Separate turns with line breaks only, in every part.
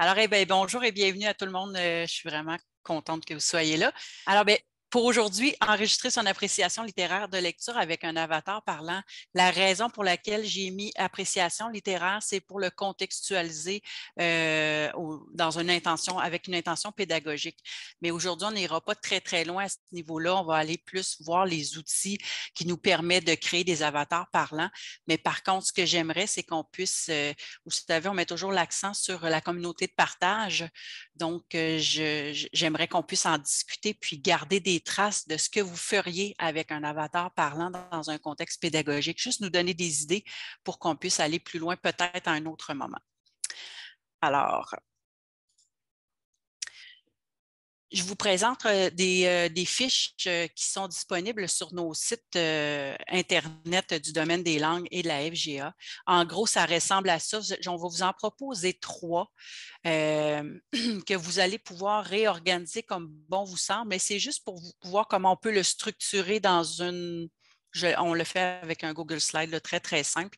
Alors, eh ben, bonjour et bienvenue à tout le monde. Euh, je suis vraiment contente que vous soyez là. Alors, bien, pour aujourd'hui, enregistrer son appréciation littéraire de lecture avec un avatar parlant. La raison pour laquelle j'ai mis appréciation littéraire, c'est pour le contextualiser euh, dans une intention, avec une intention pédagogique. Mais aujourd'hui, on n'ira pas très, très loin à ce niveau-là. On va aller plus voir les outils qui nous permettent de créer des avatars parlants. Mais par contre, ce que j'aimerais, c'est qu'on puisse, euh, vous savez, on met toujours l'accent sur la communauté de partage. Donc, euh, j'aimerais qu'on puisse en discuter puis garder des traces de ce que vous feriez avec un avatar parlant dans un contexte pédagogique, juste nous donner des idées pour qu'on puisse aller plus loin peut-être à un autre moment. Alors, je vous présente euh, euh, des, fiches euh, qui sont disponibles sur nos sites Internet du domaine des langues et de la FGA. En gros, ça ressemble à ça. On va vous en proposer trois que vous allez pouvoir réorganiser comme bon vous semble, mais c'est juste pour vous voir comment on peut le structurer dans une on le fait avec un Google Slide le très, très simple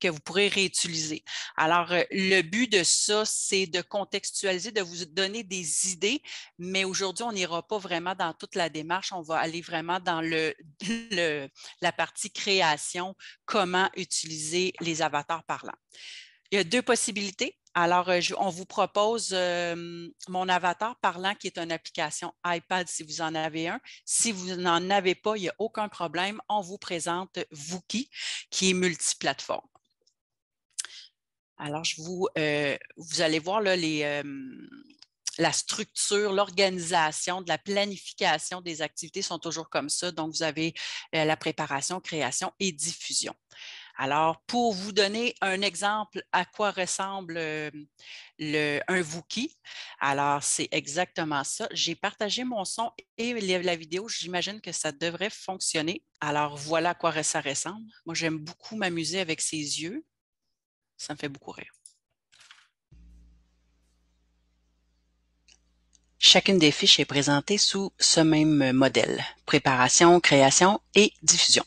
que vous pourrez réutiliser. Alors, euh, le but de ça, c'est de contextualiser, de vous donner des idées, mais aujourd'hui, on n'ira pas vraiment dans toute la démarche. On va aller vraiment dans la partie création, comment utiliser les avatars parlants. Il y a deux possibilités. Alors, on vous propose mon avatar parlant qui est une application iPad si vous en avez un. Si vous n'en avez pas, il n'y a aucun problème. On vous présente Wuki qui est multiplateforme. Alors, vous, allez voir la structure, l'organisation, de la planification des activités sont toujours comme ça. Donc, vous avez la préparation, création et diffusion. Alors, pour vous donner un exemple à quoi ressemble euh, le, un Wookie, alors c'est exactement ça. J'ai partagé mon son et la vidéo, j'imagine que ça devrait fonctionner. Alors, voilà à quoi ça ressemble. Moi, j'aime beaucoup m'amuser avec ses yeux. Ça me fait beaucoup rire. Chacune des fiches est présentée sous ce même modèle, préparation, création et diffusion.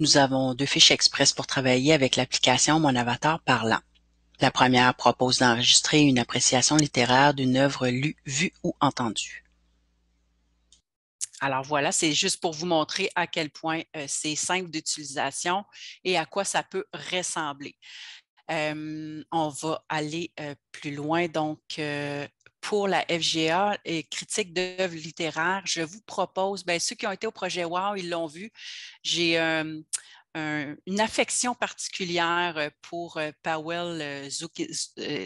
Nous avons deux fiches express pour travailler avec l'application Mon Avatar Parlant. La première propose d'enregistrer une appréciation littéraire d'une œuvre lue, vue ou entendue. Alors voilà, c'est juste pour vous montrer à quel point euh, c'est simple d'utilisation et à quoi ça peut ressembler. Euh, on va aller euh, plus loin donc pour la FGA et critique d'œuvres littéraires, je vous propose, ben, ceux qui ont été au projet WOW, ils l'ont vu, j'ai un, euh, une affection particulière euh, pour euh, Powell euh,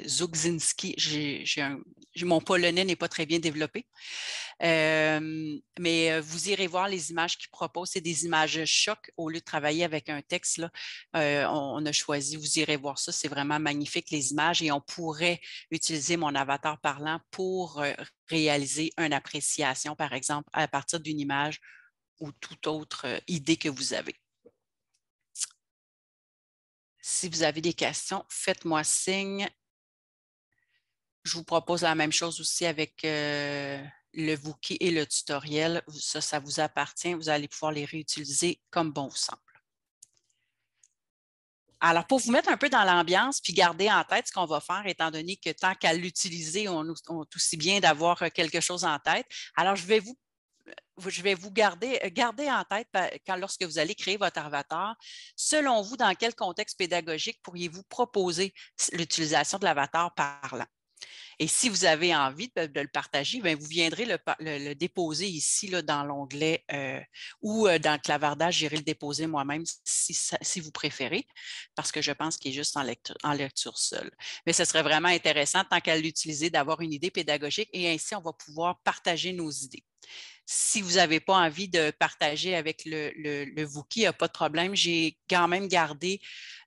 Zugzinski. mon polonais n'est pas très bien développé, mais vous irez voir les images qu'il propose. C'est des images choc au lieu de travailler avec un texte. on, a choisi, vous irez voir ça. C'est vraiment magnifique les images et on pourrait utiliser mon avatar parlant pour réaliser une appréciation, par exemple, à partir d'une image ou toute autre idée que vous avez. Si vous avez des questions, faites-moi signe. Je vous propose la même chose aussi avec euh, le bouquet et le tutoriel. Ça, ça vous appartient. Vous allez pouvoir les réutiliser comme bon vous semble. Alors, pour vous mettre un peu dans l'ambiance, puis garder en tête ce qu'on va faire, étant donné que tant qu'à l'utiliser, on, on aussi bien d'avoir euh, quelque chose en tête. Alors, je vais vous je vais vous garder, euh, garder en tête quand, lorsque vous allez créer votre avatar, selon vous, dans quel contexte pédagogique pourriez-vous proposer l'utilisation de l'avatar parlant? Et si vous avez envie de, le partager, ben, vous viendrez le, déposer ici dans l'onglet euh, ou euh, dans le clavardage, j'irai le déposer moi-même si, vous préférez, parce que je pense qu'il est juste en lecture, en lecture seule. Mais ce serait vraiment intéressant, tant qu'à l'utiliser, d'avoir une idée pédagogique et ainsi on va pouvoir partager nos idées. Si vous n'avez pas envie de partager avec le, le, Wookie, il n'y a pas de problème. J'ai quand même gardé,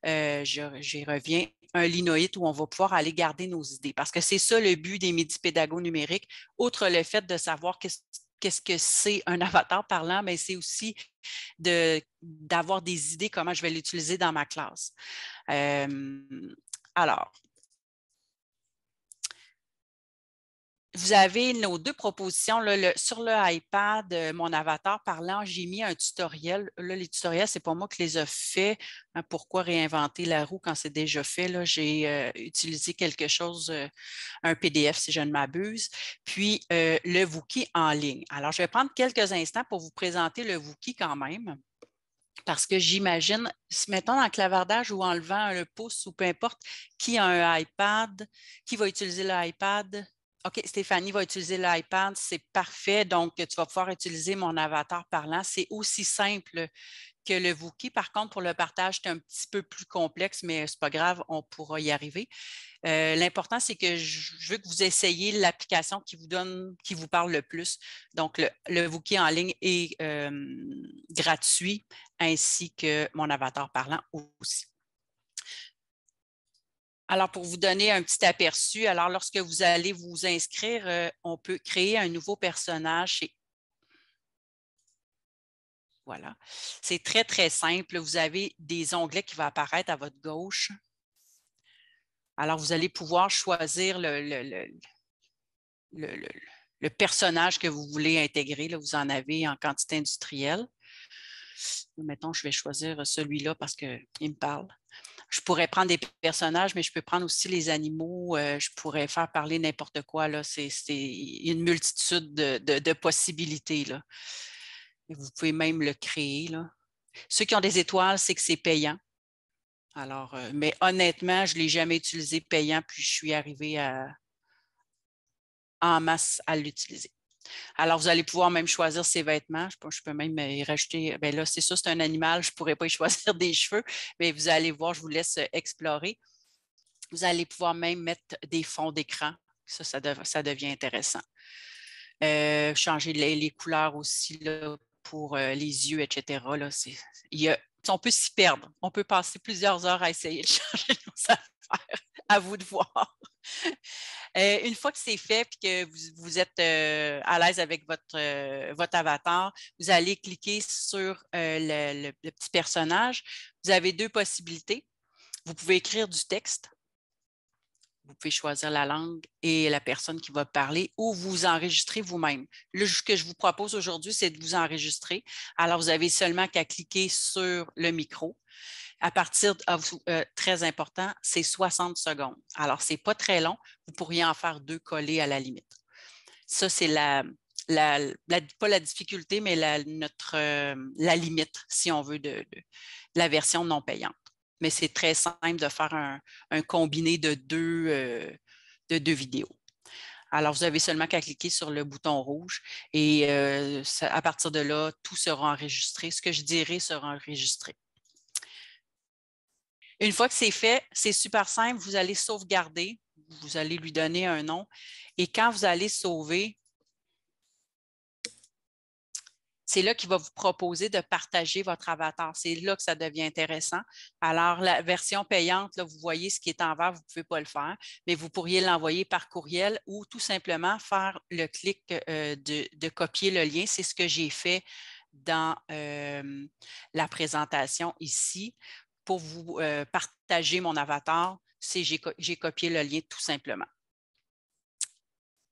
euh, j'y reviens, un linoïde où on va pouvoir aller garder nos idées. Parce que c'est ça le but des midi-pédagogues numériques, outre le fait de savoir qu'est-ce que c'est un avatar parlant, mais c'est aussi d'avoir des idées comment je vais l'utiliser dans ma classe. Euh, alors, vous avez nos deux propositions. sur le iPad, euh, mon avatar parlant, j'ai mis un tutoriel. Là, les tutoriels, c'est pas moi qui les ai faits. Hein, pourquoi réinventer la roue quand c'est déjà fait? J'ai euh, utilisé quelque chose, euh, un PDF si je ne m'abuse, puis le Wookiee en ligne. Alors, je vais prendre quelques instants pour vous présenter le Wookiee quand même parce que j'imagine, se mettons dans clavardage ou en levant le pouce ou peu importe, qui a un iPad, qui va utiliser l'iPad? OK, Stéphanie va utiliser l'iPad, c'est parfait. Donc, tu vas pouvoir utiliser mon avatar parlant. C'est aussi simple que le Wookiee, Par contre, pour le partage, c'est un petit peu plus complexe, mais ce n'est pas grave, on pourra y arriver. Euh, l'important, c'est que je veux que vous essayiez l'application qui vous donne, qui vous parle le plus. Donc, le, le en ligne est euh, gratuit, ainsi que mon avatar parlant aussi. Alors, pour vous donner un petit aperçu, alors lorsque vous allez vous inscrire, euh, on peut créer un nouveau personnage voilà. C'est très, très simple. Vous avez des onglets qui vont apparaître à votre gauche. Alors, vous allez pouvoir choisir le, le personnage que vous voulez intégrer. Là, vous en avez en quantité industrielle. Mettons, je vais choisir celui-là parce qu'il me parle je pourrais prendre des personnages, mais je peux prendre aussi les animaux. Euh, je pourrais faire parler n'importe quoi. Là. C'est, une multitude de, possibilités. Vous pouvez même le créer. Ceux qui ont des étoiles, c'est que c'est payant. Alors, euh, mais honnêtement, je ne l'ai jamais utilisé payant, puis je suis arrivée en masse à l'utiliser. Alors, vous allez pouvoir même choisir ses vêtements. Je, peux même euh, y rajouter, euh, bien là, c'est ça, c'est un animal, je ne pourrais pas y choisir des cheveux, mais vous allez voir, je vous laisse euh, explorer. Vous allez pouvoir même mettre des fonds d'écran. Ça, ça, devient intéressant. changer les, couleurs aussi pour les yeux, etc. on peut s'y perdre. On peut passer plusieurs heures à essayer de changer nos À vous de voir. Euh, une fois que c'est fait et que vous, êtes euh, à l'aise avec votre, euh, votre avatar, vous allez cliquer sur le, petit personnage. Vous avez deux possibilités. Vous pouvez écrire du texte. Vous pouvez choisir la langue et la personne qui va parler ou vous enregistrez vous-même. Ce que je vous propose aujourd'hui, c'est de vous enregistrer. Alors, vous avez seulement qu'à cliquer sur le micro à partir de, euh, très important, c'est 60 secondes. Alors, ce n'est pas très long. Vous pourriez en faire deux collés à la limite. Ça, c'est la, pas la difficulté, mais la, notre, euh, la limite, si on veut, de, la version non payante. Mais c'est très simple de faire un, combiné de deux, euh, de deux vidéos. Alors, vous avez seulement qu'à cliquer sur le bouton rouge et à partir de là, tout sera enregistré. Ce que je dirai sera enregistré. Une fois que c'est fait, c'est super simple. Vous allez sauvegarder, vous allez lui donner un nom. Et quand vous allez sauver, c'est là qu'il va vous proposer de partager votre avatar. C'est là que ça devient intéressant. Alors, la version payante, là, vous voyez ce qui est en vert, vous ne pouvez pas le faire, mais vous pourriez l'envoyer par courriel ou tout simplement faire le clic euh, de, copier le lien. C'est ce que j'ai fait dans euh, la présentation ici pour vous euh, partager mon avatar, c'est j'ai copié le lien tout simplement.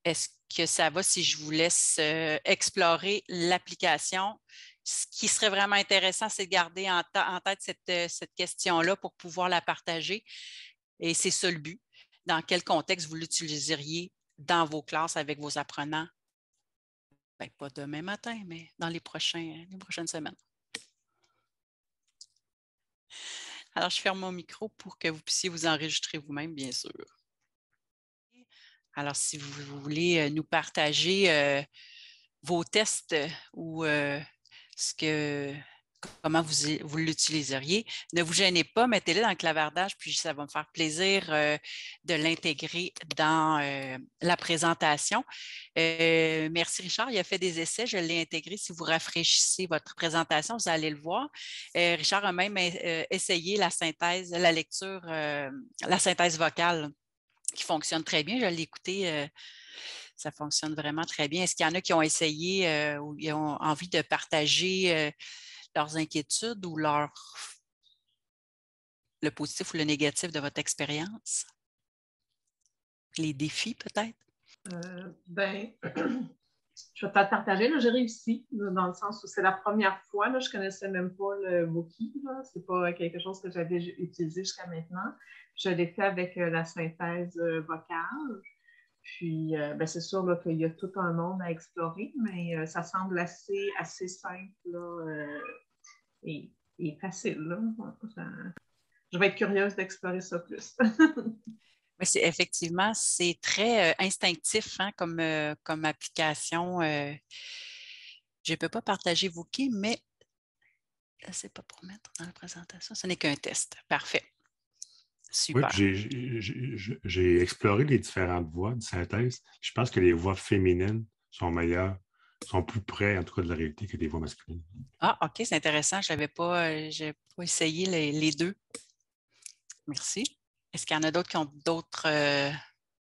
Est-ce que ça va si je vous laisse euh, explorer l'application? Ce qui serait vraiment intéressant, c'est de garder en, tête euh, cette, question-là pour pouvoir la partager. Et c'est ça le but. Dans quel contexte vous l'utiliseriez dans vos classes avec vos apprenants? Ben, pas demain matin, mais dans les, prochains, les prochaines semaines. Alors, je ferme mon micro pour que vous puissiez vous enregistrer vous-même, bien sûr. Alors, si vous, voulez euh, nous partager euh, vos tests euh, ou ce que comment vous, vous l'utiliseriez. Ne vous gênez pas, mettez-le dans le clavardage, puis ça va me faire plaisir euh, de l'intégrer dans euh, la présentation. Euh, merci Richard, il a fait des essais, je l'ai intégré. Si vous rafraîchissez votre présentation, vous allez le voir. Richard a même essayé la synthèse, la lecture, la synthèse vocale qui fonctionne très bien. Je l'ai écouté ça fonctionne vraiment très bien. Est-ce qu'il y en a qui ont essayé ou qui ont envie de partager leurs inquiétudes ou leur, le positif ou le négatif de votre expérience? Les défis peut-être?
Euh, ben, je vais te partager partager. J'ai réussi dans le sens où c'est la première fois. Là, je ne connaissais même pas le Boki. Ce n'est pas quelque chose que j'avais utilisé jusqu'à maintenant. Je l'ai fait avec euh, la synthèse euh, vocale. Puis, ben, c'est sûr qu'il y a tout un monde à explorer, mais ça semble assez, assez simple est, facile. je vais être curieuse d'explorer ça plus. Mais c'est,
effectivement, c'est très euh, instinctif hein, comme, euh, comme application. Euh. je ne peux pas partager vos qui mais ce n'est pas pour mettre dans la présentation. Ce n'est qu'un test. Parfait.
Super. j'ai, j'ai exploré les différentes voies de synthèse. Je pense que les voies féminines sont meilleures sont plus près, en tout cas, de la réalité que des voix masculines.
Ah, OK, c'est intéressant. Je n'avais pas, euh, pas essayé les, deux. Merci. Est-ce qu'il y en a d'autres qui ont d'autres euh,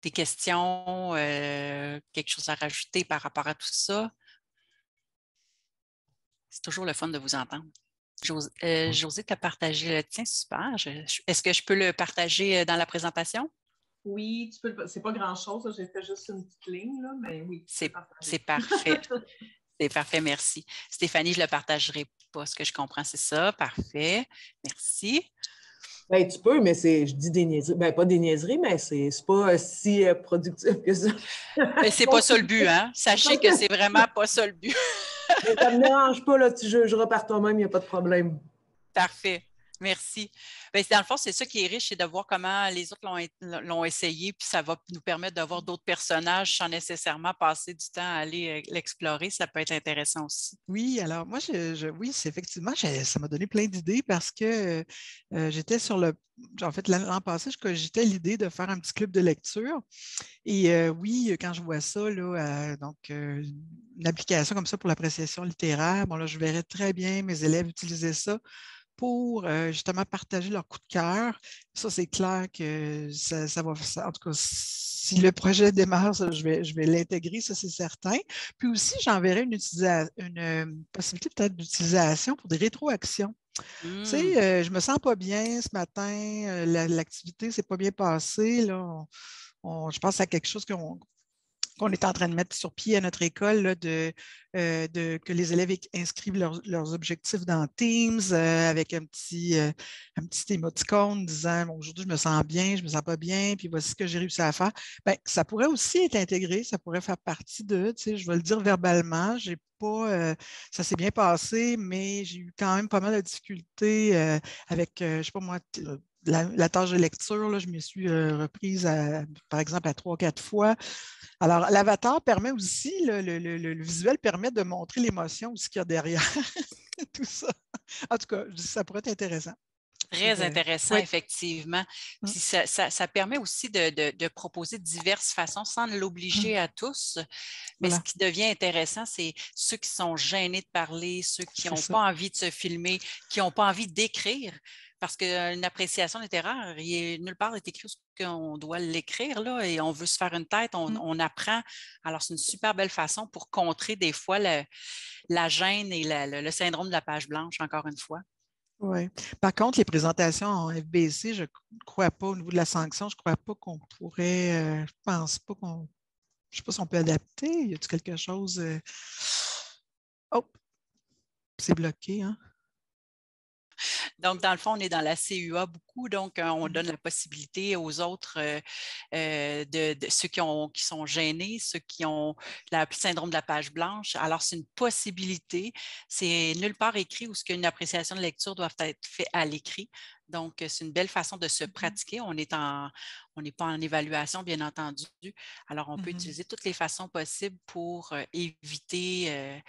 des questions, euh, quelque chose à rajouter par rapport à tout ça? C'est toujours le fun de vous entendre. José, euh, José tu partagé le tien, super. Est-ce que je peux le partager dans la présentation?
Oui, tu peux. C'est pas grand-chose. J'ai fait juste une petite ligne, là, mais oui. C'est ah, parfait.
C'est parfait, merci. Stéphanie, je ne le partagerai pas. Ce que je comprends, c'est ça. Parfait.
Merci. Ben, tu peux, mais c'est, je dis des niaiseries. Ben, pas des niaiseries, mais c'est, pas euh, si euh, productif que ça. Mais c'est pas ça le but, hein? Sachez que c'est vraiment pas ça le but. ça ne me dérange pas, tu, je, par toi-même, il n'y a pas de problème. Parfait.
Merci. Ben, dans le fond, c'est ça qui est riche, c'est de voir comment les autres l'ont essayé, puis ça va nous permettre d'avoir d'autres personnages sans nécessairement passer du temps à aller euh, l'explorer. Ça peut être intéressant aussi.
Oui, alors moi, oui, c'est effectivement, ça m'a donné plein d'idées parce que euh, j'étais sur le. En fait, l'an passé, j'étais cogitais l'idée de faire un petit club de lecture. Et euh, oui, quand je vois ça, donc une application comme ça pour l'appréciation littéraire, bon, là, je verrais très bien mes élèves utiliser ça pour euh, justement partager leur coup de cœur. Ça, c'est clair que ça, ça va. en tout cas, si le projet démarre, je vais, je vais l'intégrer, ça, c'est certain. Puis aussi, j'enverrai une, une euh, possibilité peut-être d'utilisation pour des rétroactions. Tu sais, mmh. euh, je me sens pas bien ce matin, l'activité ne s'est pas bien passée. je pense à quelque chose qu'on on est en train de mettre sur pied à notre école, euh, de, que les élèves inscrivent leurs objectifs dans Teams euh, avec un petit, euh, un petit émoticône disant aujourd'hui je me sens bien, je me sens pas bien, puis voici ce que j'ai réussi à faire. Ben, ça pourrait aussi être intégré, ça pourrait faire partie de, je vais le dire verbalement, j'ai pas, ça s'est bien passé, mais j'ai eu quand même pas mal de difficultés avec, je ne sais pas moi, la, tâche de lecture, je me suis euh, reprise, par exemple, à trois, ou quatre fois. Alors, l'avatar permet aussi, le, visuel permet de montrer l'émotion ou ce qu'il y a derrière tout ça. En tout cas, ça pourrait être intéressant.
Très euh, intéressant, effectivement. Hein? ça, permet aussi de, de, proposer diverses façons sans l'obliger hum. à tous. Mais ce qui devient intéressant, c'est ceux qui sont gênés de parler, ceux qui n'ont pas envie de se filmer, qui n'ont pas envie d'écrire parce qu'une appréciation littéraire, il est, nulle part écrit ce qu'on doit l'écrire, là, et on veut se faire une tête, on, mmh. apprend. Alors, c'est une super belle façon pour contrer des fois la gêne et le, syndrome de la page blanche, encore une fois.
Oui. Par contre, les présentations en FBC, je ne crois pas, au niveau de la sanction, je ne crois pas qu'on pourrait, je pense pas qu'on, je ne sais pas si on peut adapter. Y a-t-il quelque chose? Oh, c'est bloqué, hein?
Donc, dans le fond, on est dans la CUA beaucoup, donc euh, on donne mhm. la possibilité aux autres, euh, euh, de, ceux qui, sont gênés, ceux qui ont le syndrome de la page blanche. Alors, c'est une possibilité. C'est nulle part écrit où ce qu'une appréciation de lecture doit être faite à l'écrit. Donc, c'est une belle façon de se mhm. pratiquer. On n'est pas en évaluation, bien entendu. Alors, on peut mhm. utiliser toutes les façons possibles pour éviter.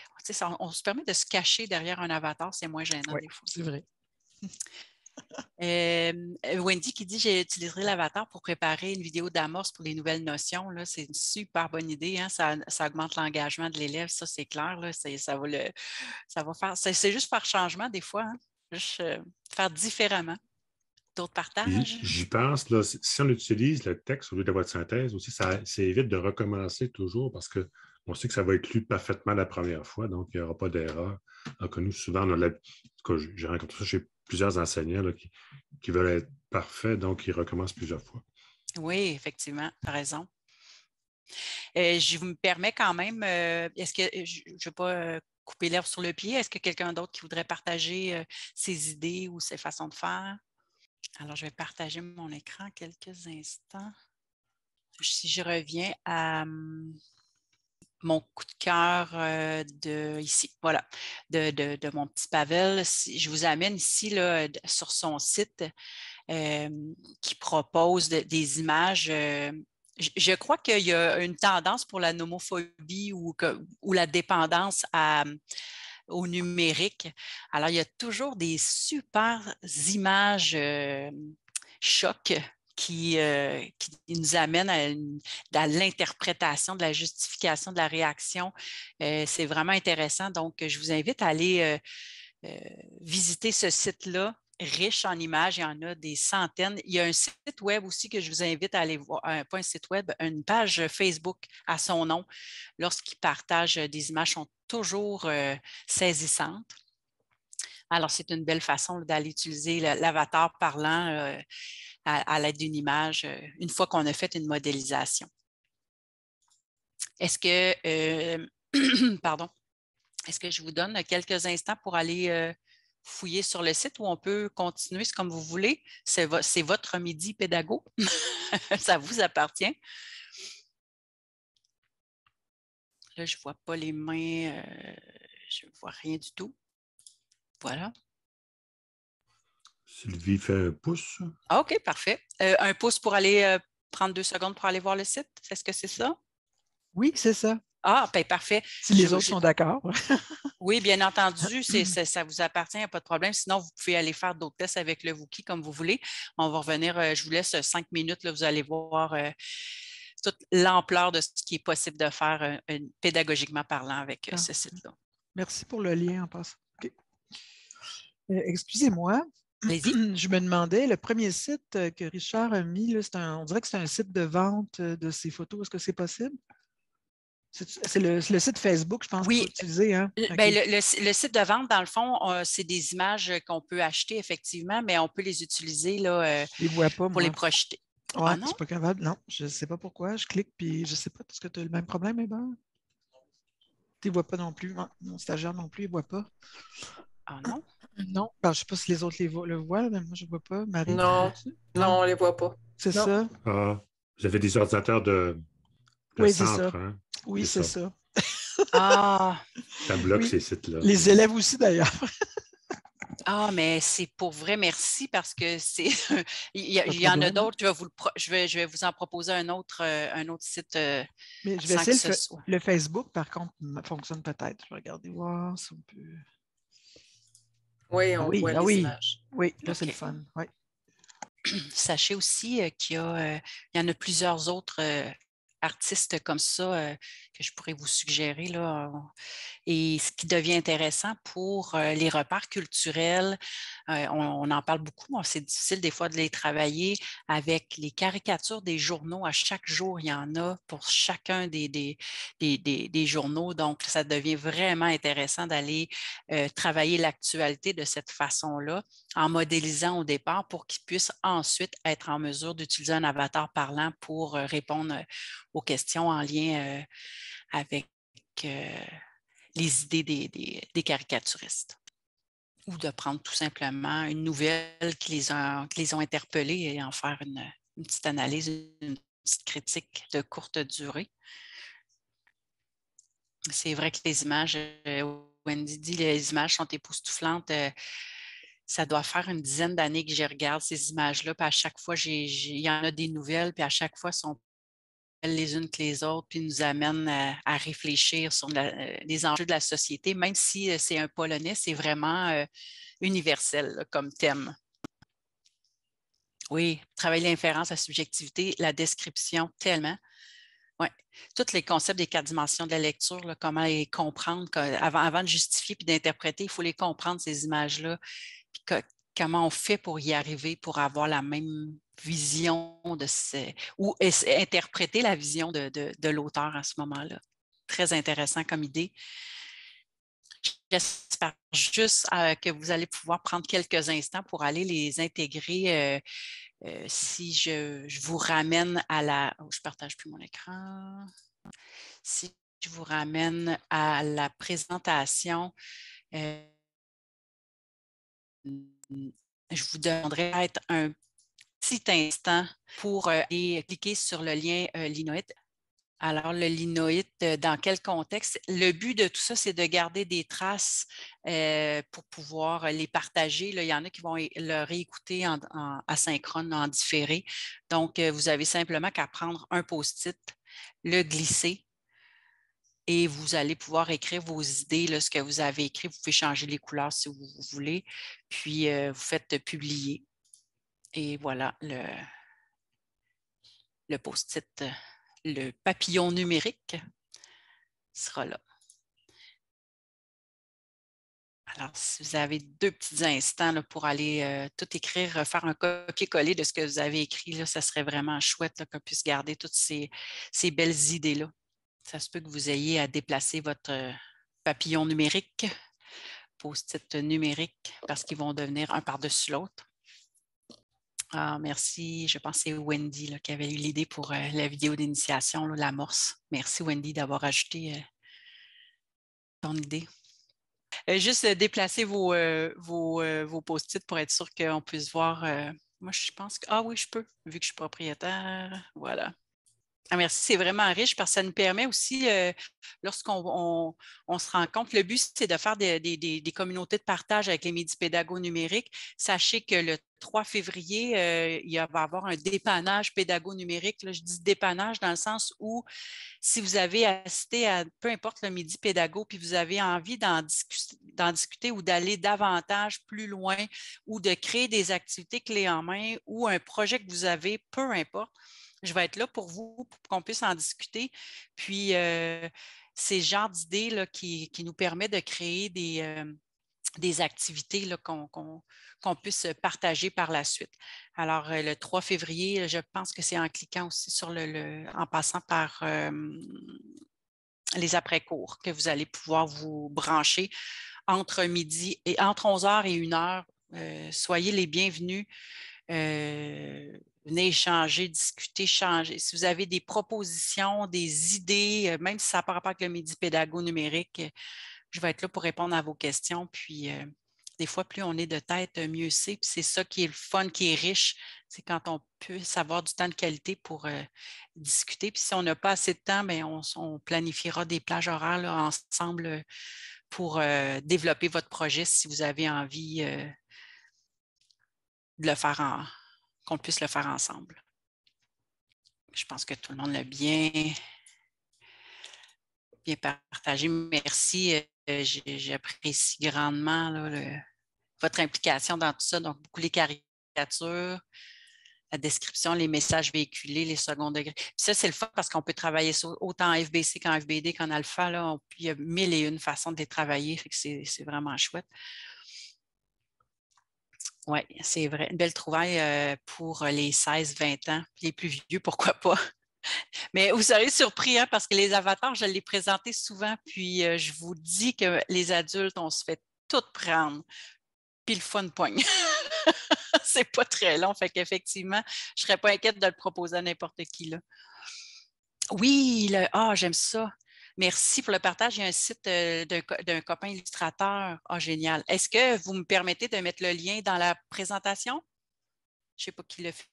on, se permet de se cacher derrière un avatar, c'est moins gênant des fois. C'est
vrai.
Euh, Wendy qui dit J'ai utilisé l'avatar pour préparer une vidéo d'amorce pour les nouvelles notions. C'est une super bonne idée. Hein, ça, augmente l'engagement de l'élève, ça, c'est clair. Là. Ça, va ça va faire. C'est juste par changement des fois, hein, euh, faire différemment. D'autres partages? J'y
pense. Là, si on utilise le texte au lieu de de synthèse aussi, ça, évite de recommencer toujours parce que on sait que ça va être lu parfaitement la première fois, donc il n'y aura pas d'erreur. nous, souvent, j'ai rencontré plusieurs enseignants qui, veulent être parfaits, donc ils recommencent plusieurs fois.
Oui, effectivement, tu as raison. Euh, je vous me permets quand même, euh, est-ce que je ne vais pas euh, couper l'herbe sur le pied, est-ce que quelqu'un d'autre qui voudrait partager ses idées ou ses façons de faire? Alors, je vais partager mon écran quelques instants. Si je reviens à hum, mon coup de cœur euh, de ici, voilà, de, mon petit Pavel. Je vous amène ici là, sur son site euh, qui propose des images. Euh, je, crois qu'il y a une tendance pour la nomophobie ou, ou la dépendance au numérique. Alors, il y a toujours des super images chocs euh, qui, nous amène à, l'interprétation de la justification de la réaction. Euh, c'est vraiment intéressant. Donc, je vous invite à aller euh, visiter ce site-là riche en images, il y en a des centaines. Il y a un site web aussi que je vous invite à aller voir, pas un site web, une page Facebook à son nom. Lorsqu'il partage des images, sont toujours saisissantes. Alors, c'est une belle façon d'aller utiliser l'avatar parlant à, l'aide d'une image euh, une fois qu'on a fait une modélisation. Est-ce que, euh, pardon, est-ce que je vous donne quelques instants pour aller euh, fouiller sur le site ou on peut continuer comme vous voulez? C'est votre midi pédago. Ça vous appartient. Là, je ne vois pas les mains, je ne vois rien du tout. Voilà.
Sylvie fait un pouce.
Ah, OK, parfait. Euh, un pouce pour aller euh, prendre deux secondes pour aller voir le site. Est-ce que c'est ça?
Oui, c'est ça.
Ah, ben parfait. Si les autres sont
d'accord.
oui, bien entendu, c'est ça vous appartient, pas de problème. Sinon, vous pouvez aller faire d'autres tests avec le Wookie comme vous voulez. On va revenir, euh, je vous laisse cinq minutes, là, vous allez voir toute l'ampleur de ce qui est possible de faire pédagogiquement parlant avec ah. ce
site-là. Merci pour le lien en passant. Excusez-moi, Je me demandais, le premier site euh, que Richard a mis, on dirait que c'est un site de vente euh, de ses photos. Est-ce que c'est possible? C'est le, site Facebook, je pense, oui. utiliser. Hein? Euh, ben, le,
site de vente, dans le fond, c'est des images qu'on peut acheter, effectivement, mais on peut les utiliser là, pour les projeter.
ah, non? je pas capable. Non, je ne sais pas pourquoi. Je clique, puis je ne sais pas. Est-ce que tu as le même problème, Hébert? Tu ne vois pas non plus. mon stagiaire non plus, il ne voit pas. Ah non? Non, ben, je ne sais pas si les autres les le voient, mais moi je ne vois pas. non. on ne les voit pas. C'est ça? Ah, vous avez des ordinateurs de,
oui, centre. Ça. Hein?
Oui, c'est ça. ah. Ça bloque ces sites-là. Les élèves aussi, d'ailleurs.
Ah, mais c'est pour vrai, merci, parce que c'est il y, en a d'autres. Je vais, vous je, vais, vous en proposer un autre, euh, un autre site. Euh,
mais je vais essayer le, le, Facebook, par contre, fonctionne peut-être. Je vais regarder voir si on peut. Oui, ah on voit ah les oui. images. Oui,
là, c'est le fun. Oui. Sachez aussi euh, qu'il y, a, euh, il y en a plusieurs autres euh, artistes comme ça euh, que je pourrais vous suggérer. Là, et ce qui devient intéressant pour euh, les repères culturels, euh, on, en parle beaucoup, mais c'est difficile des fois de les travailler avec les caricatures des journaux. À chaque jour, il y en a pour chacun des, des, des journaux. Donc, ça devient vraiment intéressant d'aller travailler l'actualité de cette façon-là, en modélisant au départ pour qu'ils puissent ensuite être en mesure d'utiliser un avatar parlant pour répondre aux questions en lien euh, avec euh, les idées des, caricaturistes. Ou de prendre tout simplement une nouvelle qui les a, qui les ont interpellés et en faire une, petite analyse, une petite critique de courte durée. C'est vrai que les images, euh, Wendy dit, les images sont époustouflantes. Ça doit faire une dizaine d'années que je regarde ces images-là, puis à chaque fois, il y en a des nouvelles, puis à chaque fois, sont les unes que les autres, puis nous amène à, réfléchir sur euh, les enjeux de la société, même si euh, c'est un polonais, c'est vraiment euh, universel comme thème. Oui, travailler l'inférence, la subjectivité, la description, tellement. Oui, tous les concepts des quatre dimensions de la lecture, comment les comprendre, avant, avant de justifier puis d'interpréter, il faut les comprendre, ces images-là, comment on fait pour y arriver, pour avoir la même vision de ces, ou interpréter la vision de, l'auteur à ce moment-là. Très intéressant comme idée. J'espère juste euh, que vous allez pouvoir prendre quelques instants pour aller les intégrer. Euh, euh, si je, vous ramène à la... Oh, je partage plus mon écran. Si je vous ramène à la présentation, je vous demanderai d'être un petit instant pour cliquer euh, sur le lien euh, Linoit. Alors, le linoïde, euh, dans quel contexte? Le but de tout ça, c'est de garder des traces pour pouvoir les partager. il y en a qui vont le réécouter en, asynchrone, en différé. Donc, vous avez simplement qu'à prendre un post-it, le glisser et vous allez pouvoir écrire vos idées, là, ce que vous avez écrit. Vous pouvez changer les couleurs si vous voulez, puis vous faites publier. Et voilà le, le post-it, euh, le papillon numérique sera là. Alors, si vous avez deux petits instants pour aller euh, tout écrire, euh, faire un copier-coller de ce que vous avez écrit, là, ça serait vraiment chouette qu'on puisse garder toutes ces, ces belles idées-là. Ça se peut que vous ayez à déplacer votre papillon numérique, post-it numérique, parce qu'ils vont devenir un par-dessus l'autre. Ah, merci. Je pense que c'est Wendy qui avait eu l'idée pour euh, la vidéo d'initiation, l'amorce. Merci Wendy d'avoir ajouté euh, ton idée. Euh, juste déplacer vos, vos post-it pour être sûr qu'on puisse voir. moi, je pense que. Ah oui, je peux, vu que je suis propriétaire. Voilà. Ah, merci, c'est vraiment riche parce que ça nous permet aussi, euh, lorsqu'on on, rend compte, le but, c'est de faire des, communautés de partage avec les midi-pédagogues numériques. Sachez que le 3 février, euh, il va y avoir un dépannage pédago-numérique. je dis dépannage dans le sens où si vous avez assisté à peu importe le midi pédago, puis vous avez envie d'en discuter ou d'aller davantage plus loin ou de créer des activités clés en main ou un projet que vous avez, peu importe je vais être là pour vous, pour qu'on puisse en discuter. Puis, euh, c'est ce genre d'idées qui, nous permet de créer des, euh, des activités qu'on puisse partager par la suite. Alors, euh, le 3 février, je pense que c'est en cliquant aussi sur le, en passant par les après-cours que vous allez pouvoir vous brancher entre midi et entre 11h et 1h. soyez les bienvenus venez échanger, discuter, changer. Si vous avez des propositions, des idées, euh, même si ça part pas rapport avec le midi-pédago numérique, euh, je vais être là pour répondre à vos questions. Puis, euh, des fois, plus on est de tête, mieux c'est. Puis, c'est ça qui est le fun, qui est riche. C'est quand on peut avoir du temps de qualité pour discuter. Puis, si on n'a pas assez de temps, bien, on, planifiera des plages horaires ensemble pour développer votre projet si vous avez envie de le faire en, qu'on puisse le faire ensemble. Je pense que tout le monde l'a bien, partagé. Merci. Euh, j'apprécie grandement votre implication dans tout ça. Donc, beaucoup les caricatures, la description, les messages véhiculés, les second degrés. ça, c'est le fun parce qu'on peut travailler sur autant en FBC qu'en FBD qu'en alpha. il y a mille et une façons de les travailler. C'est vraiment chouette. Oui, c'est vrai. Une belle trouvaille euh, pour euh, les 16-20 ans, les plus vieux, pourquoi pas. Mais vous serez surpris, hein, parce que les avatars, je les présentais souvent, puis euh, je vous dis que les adultes, on se fait tout prendre, puis le fun poigne. c'est pas très long, fait qu'effectivement, je serais pas inquiète de le proposer à n'importe qui. Oui, ah, j'aime ça. Merci pour le partage. Il y a un site euh, d'un copain illustrateur. en ah, génial. Est-ce que vous me permettez de mettre le lien dans la présentation? Je ne sais pas qui le fait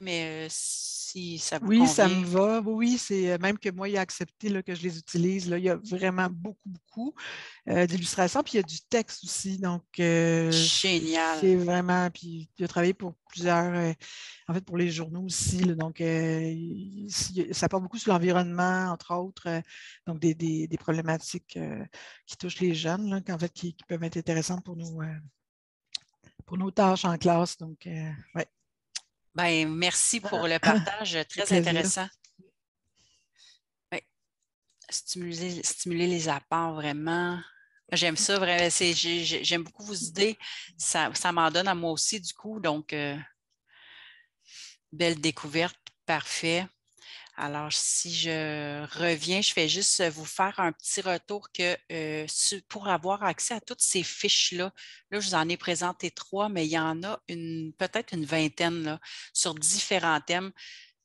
mais si ça Oui, ça me
va. Oui, c'est même que moi, il a accepté que je les utilise. il y a vraiment beaucoup, beaucoup d'illustrations. Puis il y a du texte aussi. Donc, génial. C'est vraiment. Puis il a travaillé pour plusieurs. en fait, pour les journaux aussi. donc, ça part beaucoup sur l'environnement, entre autres. donc, des, problématiques qui touchent les jeunes, qui, peuvent être intéressantes pour nous pour nos tâches en classe. Donc, euh,
ben, merci ah. pour le ah. partage, très intéressant. Stimuler, les apports vraiment. J'aime ça, vraiment. J'aime beaucoup vos idées. Ça, ça m'en donne à moi aussi, du coup. Donc, euh, belle découverte, parfait. Alors, si je reviens, je vais juste vous faire un petit retour que pour avoir accès à toutes ces fiches-là, là, je vous en ai présenté trois, mais il y en a peut-être une vingtaine sur différents thèmes.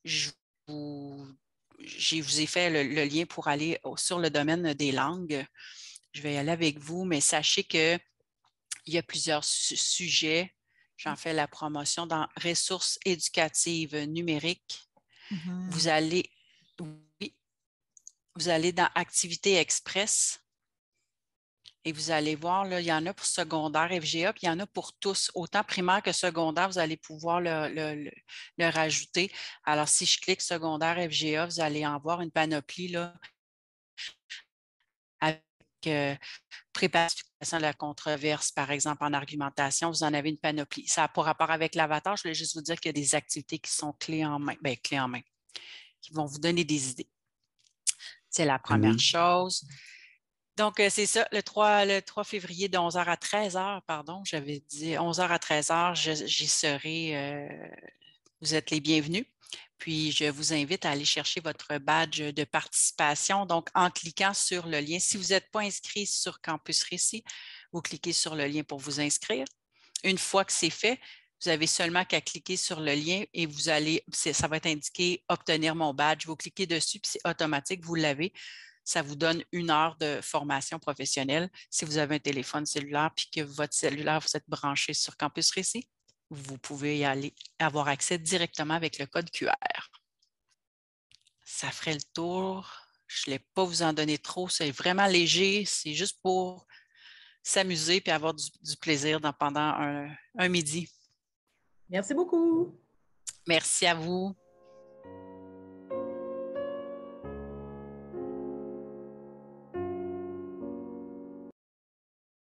Je vous, ai fait le, lien pour aller sur le domaine des langues. Je vais y aller avec vous, mais sachez qu'il y a plusieurs sujets. J'en mmh. fais la promotion dans ressources éducatives numériques Mm-hmm. Vous allez, vous allez dans Activité Express et vous allez voir, là, il y en a pour secondaire FGA, puis il y en a pour tous. Autant primaire que secondaire, vous allez pouvoir le, le, rajouter. Alors, si je clique secondaire FGA, vous allez en voir une panoplie euh, préparation de la controverse, par exemple, en argumentation, vous en avez une panoplie. Ça pour rapport avec l'avatar, je voulais juste vous dire qu'il y a des activités qui sont clés en main, ben, clés en main, qui vont vous donner des idées. C'est la première mmh. chose. Donc, euh, c'est ça, le 3, le 3 février de 11h à 13h, pardon, j'avais dit 11h à 13h, j'y serai, euh, vous êtes les bienvenus. Puis, je vous invite à aller chercher votre badge de participation. Donc, en cliquant sur le lien, si vous n'êtes pas inscrit sur Campus Récit, vous cliquez sur le lien pour vous inscrire. Une fois que c'est fait, vous avez seulement qu'à cliquer sur le lien et vous allez, ça va être indiqué Obtenir mon badge. Vous cliquez dessus, puis c'est automatique, vous l'avez. Ça vous donne une heure de formation professionnelle si vous avez un téléphone cellulaire puis que votre cellulaire, vous êtes branché sur Campus Récit vous pouvez y aller, avoir accès directement avec le code QR. Ça ferait le tour. Je ne vais pas vous en donner trop. C'est vraiment léger. C'est juste pour s'amuser et avoir du, plaisir pendant un midi. Merci beaucoup. Merci à vous.